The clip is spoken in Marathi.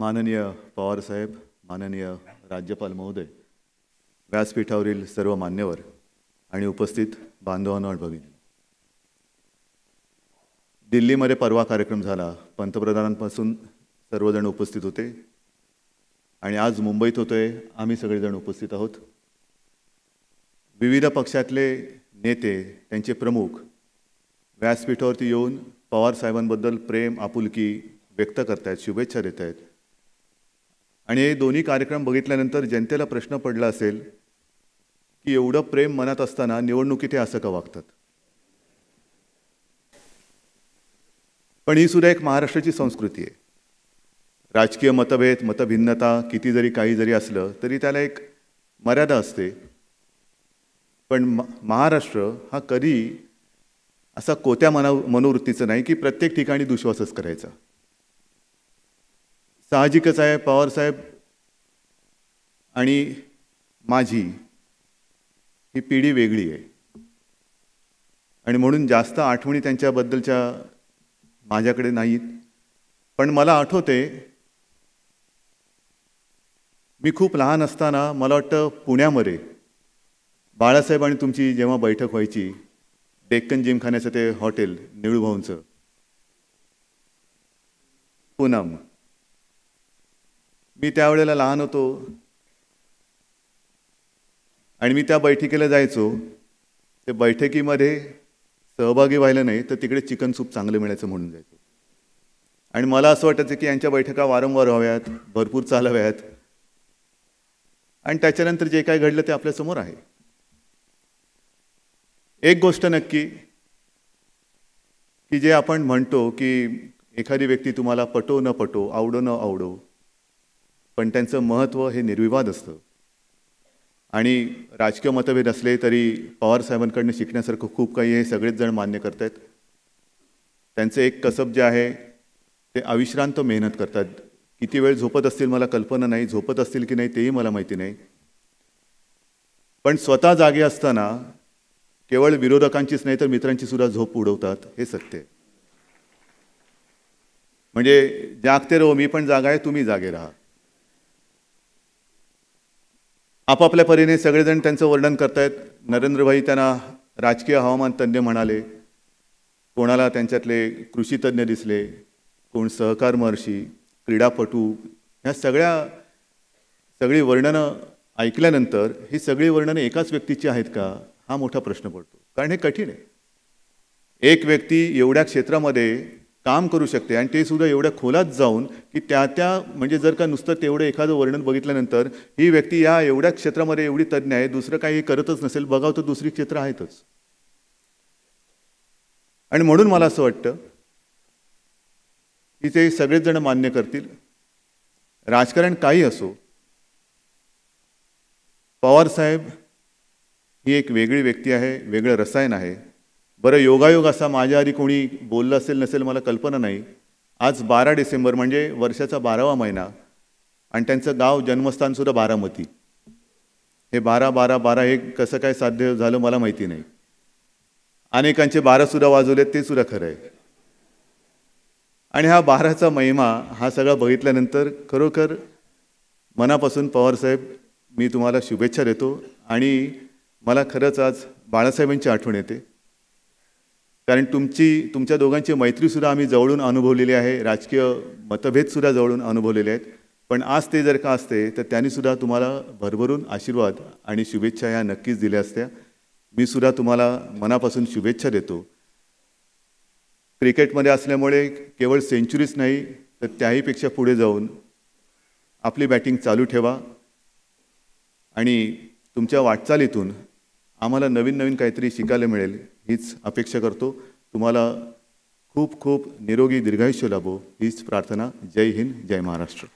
माननीय पवारसाहेब माननीय राज्यपाल महोदय व्यासपीठावरील सर्व मान्यवर आणि उपस्थित बांधवांवर भगिनी दिल्लीमध्ये परवा कार्यक्रम झाला पंतप्रधानांपासून सर्वजण उपस्थित होते आणि आज मुंबईत होतोय आम्ही सगळेजण उपस्थित आहोत विविध पक्षातले नेते त्यांचे प्रमुख व्यासपीठावरती येऊन पवारसाहेबांबद्दल प्रेम आपुलकी व्यक्त आहेत शुभेच्छा देत आहेत आणि हे दोन्ही कार्यक्रम बघितल्यानंतर जनतेला प्रश्न पडला असेल की एवढं प्रेम मनात असताना निवडणुकीत हे असं का वागतात पण ही सुद्धा एक महाराष्ट्राची संस्कृती आहे राजकीय मतभेद मतभिन्नता किती जरी काही जरी असलं तरी त्याला एक मर्यादा असते पण महाराष्ट्र हा कधी असा कोत्या मना मनोवृत्तीचं नाही की प्रत्येक ठिकाणी दुश्वासच करायचा साहजिकच आहे पवारसाहेब आणि माझी ही पिढी वेगळी आहे आणि म्हणून जास्त आठवणी त्यांच्याबद्दलच्या माझ्याकडे नाहीत पण मला आठवते मी खूप लहान असताना मला वाटतं पुण्यामध्ये बाळासाहेब आणि तुमची जेव्हा बैठक व्हायची डेक्कन जिमखान्याचं ते हॉटेल निळूभाऊंचं पुनम मी त्यावेळेला लहान होतो आणि मी त्या बैठकीला जायचो ते बैठकीमध्ये सहभागी व्हायला नाही तर तिकडे चिकन सूप चांगलं मिळायचं म्हणून जायचो आणि मला असं वाटायचं की यांच्या बैठका वारंवार व्हाव्यात भरपूर चालाव्यात आणि त्याच्यानंतर जे काय घडलं ते आपल्यासमोर आहे एक गोष्ट नक्की की जे आपण म्हणतो की एखादी व्यक्ती तुम्हाला पटो न पटो आवडो न आवडो पण त्यांचं महत्त्व हे निर्विवाद असतं आणि राजकीय मतभेद असले तरी पवार साहेबांकडनं शिकण्यासारखं खूप काही हे सगळेच जण मान्य करत आहेत त्यांचं एक कसब जे आहे ते अविश्रांत मेहनत करतात किती वेळ झोपत असतील मला कल्पना नाही झोपत असतील की नाही तेही मला माहिती नाही पण स्वतः जागे असताना केवळ विरोधकांचीच नाही तर मित्रांची सुद्धा झोप उडवतात हे सत्य म्हणजे जागते रो हो, मी पण जागा आहे तुम्ही जागे राहा आपापल्या परीने सगळेजण त्यांचं वर्णन करतायत नरेंद्रभाई त्यांना राजकीय हवामान तज्ज्ञ म्हणाले कोणाला त्यांच्यातले कृषीतज्ञ दिसले कोण सहकार महर्षी क्रीडापटू ह्या सगळ्या सगळी वर्णनं ऐकल्यानंतर ही सगळी वर्णनं एकाच व्यक्तीची आहेत का हा मोठा प्रश्न पडतो कारण हे कठीण आहे एक व्यक्ती एवढ्या क्षेत्रामध्ये काम करू शकते आणि ते सुद्धा एवढ्या खोलात जाऊन की त्या त्या म्हणजे जर का नुसतं तेवढं एखादं वर्णन बघितल्यानंतर ही व्यक्ती या एवढ्या क्षेत्रामध्ये एवढी तज्ज्ञ आहे दुसरं काही करतच नसेल बघाव तर दुसरी क्षेत्र आहेतच आणि म्हणून मला असं वाटतं की ते सगळेच जण मान्य करतील राजकारण काही असो पवार साहेब ही एक वेगळी व्यक्ती आहे वेगळं रसायन आहे बरं योगायोग असा माझ्या आधी कोणी बोललं असेल नसेल मला कल्पना नाही आज बारा डिसेंबर म्हणजे वर्षाचा बारावा महिना आणि त्यांचं गाव जन्मस्थानसुद्धा बारामती हे बारा बारा बारा हे कसं काय साध्य झालं मला माहिती नाही अनेकांचे बारासुद्धा वाजवले ते सुद्धा खरं आहे आणि हा बाराचा महिमा हा सगळा बघितल्यानंतर खरोखर मनापासून पवारसाहेब मी तुम्हाला शुभेच्छा देतो आणि मला खरंच आज बाळासाहेबांची आठवण येते कारण तुमची तुमच्या दोघांची मैत्रीसुद्धा आम्ही जवळून अनुभवलेली आहे राजकीय मतभेदसुद्धा जवळून अनुभवलेले आहेत पण आज ते जर का असते तर त्यांनीसुद्धा तुम्हाला भरभरून आशीर्वाद आणि शुभेच्छा ह्या नक्कीच दिल्या असत्या मी सुद्धा तुम्हाला मनापासून शुभेच्छा देतो क्रिकेटमध्ये असल्यामुळे केवळ सेंचुरीच नाही तर त्याहीपेक्षा पुढे जाऊन आपली बॅटिंग चालू ठेवा आणि तुमच्या वाटचालीतून आम्हाला नवीन नवीन काहीतरी शिकायला मिळेल हीच अपेक्षा करतो तुम्हाला खूप खूप निरोगी दीर्घायुष्य लाभो हीच प्रार्थना जय हिंद जय महाराष्ट्र